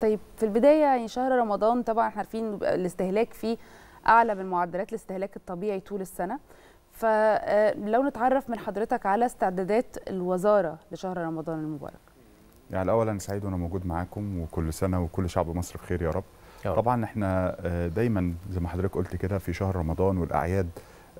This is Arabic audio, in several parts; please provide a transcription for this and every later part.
طيب في البداية يعني شهر رمضان طبعا احنا عارفين الاستهلاك فيه أعلى من معدلات الاستهلاك الطبيعي طول السنة فلو آه، نتعرف من حضرتك على استعدادات الوزارة لشهر رمضان المبارك يعني الأول أنا سعيد وأنا موجود معاكم وكل سنة وكل شعب مصر بخير يا رب يا طبعا احنا آه، دايما زي ما حضرتك قلت كده في شهر رمضان والأعياد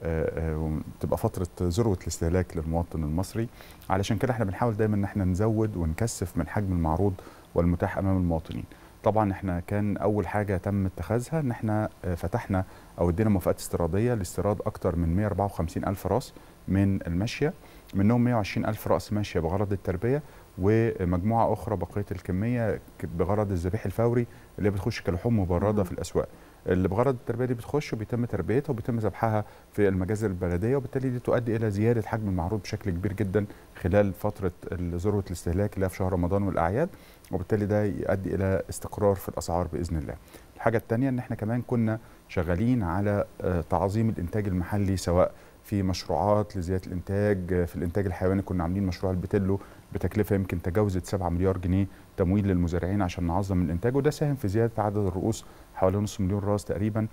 آه، تبقى فترة ذروة الاستهلاك للمواطن المصري علشان كده احنا بنحاول دايما ان احنا نزود ونكثف من حجم المعروض والمتاح امام المواطنين طبعا احنا كان اول حاجه تم اتخاذها ان احنا آه، فتحنا او ادينا موافقات استيراديه لاستيراد اكثر من 154 الف راس من الماشيه منهم 120 الف راس ماشيه بغرض التربيه ومجموعه اخرى بقيه الكميه بغرض الذبيح الفوري اللي بتخش كلحوم مبرده في الاسواق اللي بغرض التربيه دي بتخش وبيتم تربيتها وبيتم ذبحها في المجازر البلديه وبالتالي دي تؤدي الى زياده حجم المعروض بشكل كبير جدا خلال فتره ذروه الاستهلاك اللي في شهر رمضان والاعياد وبالتالي ده يؤدي الى استقرار في الاسعار باذن الله. الحاجه الثانيه ان احنا كمان كنا شغالين على آه، تعظيم الانتاج المحلي سواء في مشروعات لزياده الانتاج آه، في الانتاج الحيواني كنا عاملين مشروع البتلو بتكلفه يمكن تجاوزت 7 مليار جنيه تمويل للمزارعين عشان نعظم الانتاج وده ساهم في زياده عدد الرؤوس حوالي نص مليون راس تقريبا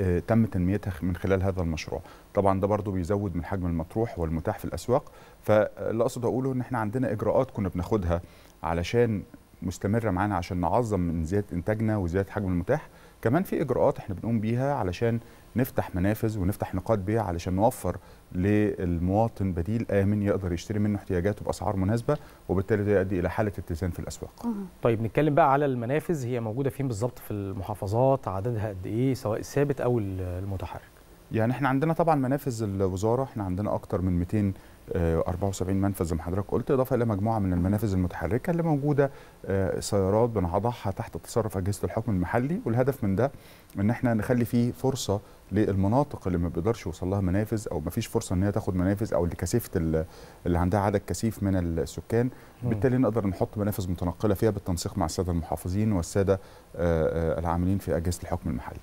آه، تم تنميتها من خلال هذا المشروع طبعا ده برضو بيزود من حجم المطروح والمتاح في الأسواق فاللي أقصد أقوله إن إحنا عندنا إجراءات كنا بناخدها علشان مستمرة معانا عشان نعظم من زيادة إنتاجنا وزيادة حجم المتاح كمان في إجراءات إحنا بنقوم بيها علشان نفتح منافذ ونفتح نقاط بيع علشان نوفر للمواطن بديل امن يقدر يشتري منه احتياجاته باسعار مناسبه وبالتالي ده يؤدي الى حاله اتزان في الاسواق. طيب نتكلم بقى على المنافذ هي موجوده فين بالظبط في المحافظات عددها قد ايه سواء الثابت او المتحرك؟ يعني احنا عندنا طبعا منافذ الوزاره احنا عندنا اكتر من 200 74 آه، منفذ زي ما حضرتك قلت اضافه الى مجموعه من المنافذ المتحركه اللي موجوده آه، سيارات بنضعها تحت تصرف اجهزه الحكم المحلي والهدف من ده ان احنا نخلي فيه فرصه للمناطق اللي ما بيقدرش يوصل لها منافذ او ما فيش فرصه ان هي تاخد منافذ او اللي كثيفه اللي عندها عدد كثيف من السكان بالتالي نقدر نحط منافذ متنقله فيها بالتنسيق مع الساده المحافظين والساده آه، آه، العاملين في اجهزه الحكم المحلي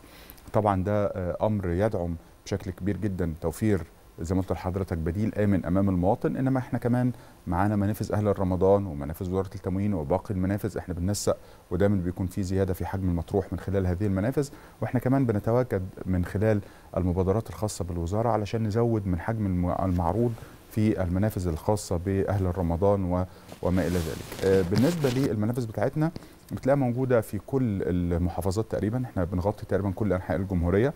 طبعا ده آه، امر يدعم بشكل كبير جدا توفير زي ما قلت لحضرتك بديل امن امام المواطن انما احنا كمان معانا منافذ اهل رمضان ومنافذ وزاره التموين وباقي المنافذ احنا بننسق ودايما بيكون في زياده في حجم المطروح من خلال هذه المنافذ واحنا كمان بنتواجد من خلال المبادرات الخاصه بالوزاره علشان نزود من حجم المعروض في المنافذ الخاصه باهل الرمضان وما الى ذلك. آه، بالنسبه للمنافذ بتاعتنا بتلاقيها موجوده في كل المحافظات تقريبا، احنا بنغطي تقريبا كل انحاء الجمهوريه.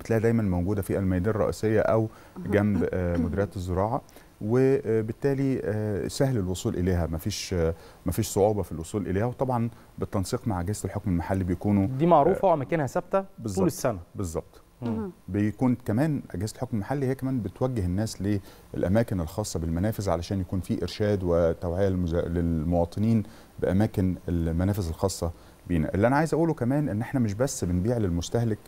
بتلاقيها دايما موجوده في الميادين الرئيسيه او جنب آه، مديريات الزراعه وبالتالي آه، سهل الوصول اليها مفيش آه، مفيش صعوبه في الوصول اليها وطبعا بالتنسيق مع اجهزه الحكم المحلي بيكونوا دي معروفه ومكانها ثابته طول السنه بالظبط بيكون كمان اجهزه الحكم المحلي هي كمان بتوجه الناس للاماكن الخاصه بالمنافذ علشان يكون في ارشاد وتوعيه للمواطنين باماكن المنافذ الخاصه بينا اللي انا عايز اقوله كمان ان احنا مش بس بنبيع للمستهلك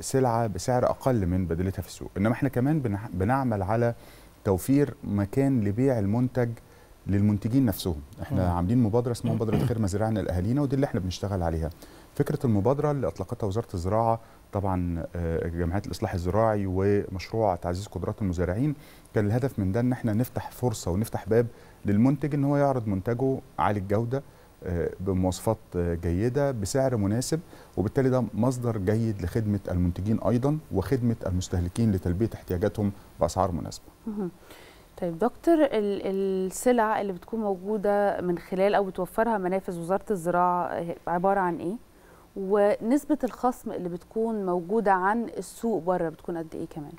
سلعه بسعر اقل من بدلتها في السوق انما احنا كمان بنعمل على توفير مكان لبيع المنتج للمنتجين نفسهم احنا عاملين مبادره اسمها مبادره خير مزارعنا لاهالينا ودي اللي احنا بنشتغل عليها فكره المبادره اللي اطلقتها وزاره الزراعه طبعا آه، جمعيه الاصلاح الزراعي ومشروع تعزيز قدرات المزارعين كان الهدف من ده ان احنا نفتح فرصه ونفتح باب للمنتج ان هو يعرض منتجه عالي الجوده بمواصفات جيده بسعر مناسب وبالتالي ده مصدر جيد لخدمه المنتجين ايضا وخدمه المستهلكين لتلبيه احتياجاتهم باسعار مناسبه. طيب دكتور السلع اللي بتكون موجوده من خلال او بتوفرها منافذ وزاره الزراعه عباره عن ايه؟ ونسبه الخصم اللي بتكون موجوده عن السوق بره بتكون قد ايه كمان؟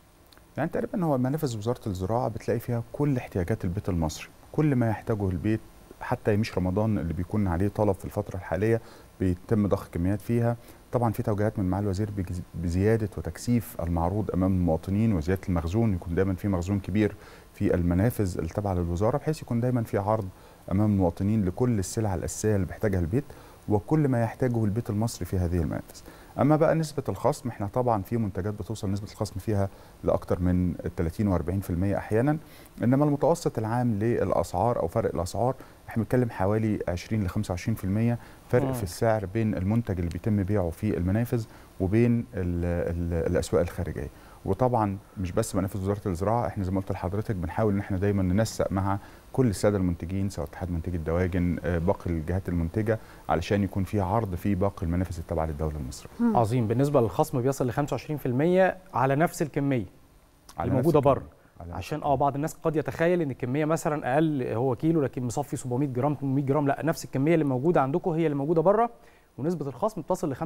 يعني تقريبا هو منافذ وزاره الزراعه بتلاقي فيها كل احتياجات البيت المصري، كل ما يحتاجه البيت حتى مش رمضان اللي بيكون عليه طلب في الفتره الحاليه بيتم ضخ كميات فيها طبعا في توجيهات من معالي الوزير بزياده وتكثيف المعروض امام المواطنين وزياده المخزون يكون دايما في مخزون كبير في المنافذ التابعه للوزاره بحيث يكون دايما في عرض امام المواطنين لكل السلع الاساسيه اللي بيحتاجها البيت وكل ما يحتاجه البيت المصري في هذه المنافذ اما بقى نسبه الخصم احنا طبعا في منتجات بتوصل نسبه الخصم فيها لاكثر من 30 و40% احيانا انما المتوسط العام للاسعار او فرق الاسعار احنا بنتكلم حوالي 20 ل 25% فرق في السعر بين المنتج اللي بيتم بيعه في المنافذ وبين الـ الـ الاسواق الخارجيه وطبعا مش بس منافس وزاره الزراعه احنا زي ما قلت لحضرتك بنحاول ان احنا دايما ننسق مع كل الساده المنتجين سواء اتحاد منتجي الدواجن آه، باقي الجهات المنتجه علشان يكون في عرض في باقي المنافس التابعه للدوله المصريه. عظيم بالنسبه للخصم بيصل ل 25% على نفس الكميه على الموجوده بره عشان اه بعض الناس قد يتخيل ان الكميه مثلا اقل هو كيلو لكن مصفي 700 جرام 800 جرام لا نفس الكميه اللي موجوده عندكم هي اللي موجوده بره ونسبه الخصم بتصل ل 25%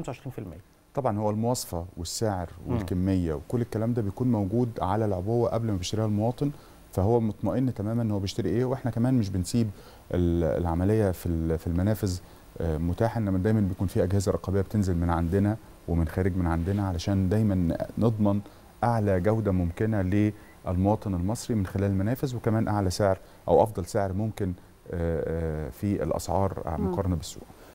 طبعا هو المواصفه والسعر والكميه وكل الكلام ده بيكون موجود على العبوه قبل ما بيشتريها المواطن فهو مطمئن تماما ان هو بيشتري ايه واحنا كمان مش بنسيب العمليه في في المنافذ آه، متاحه انما دايما بيكون في اجهزه رقابيه بتنزل من عندنا ومن خارج من عندنا علشان دايما نضمن اعلى جوده ممكنه للمواطن المصري من خلال المنافذ وكمان اعلى سعر او افضل سعر ممكن آه، آه، في الاسعار مقارنه بالسوق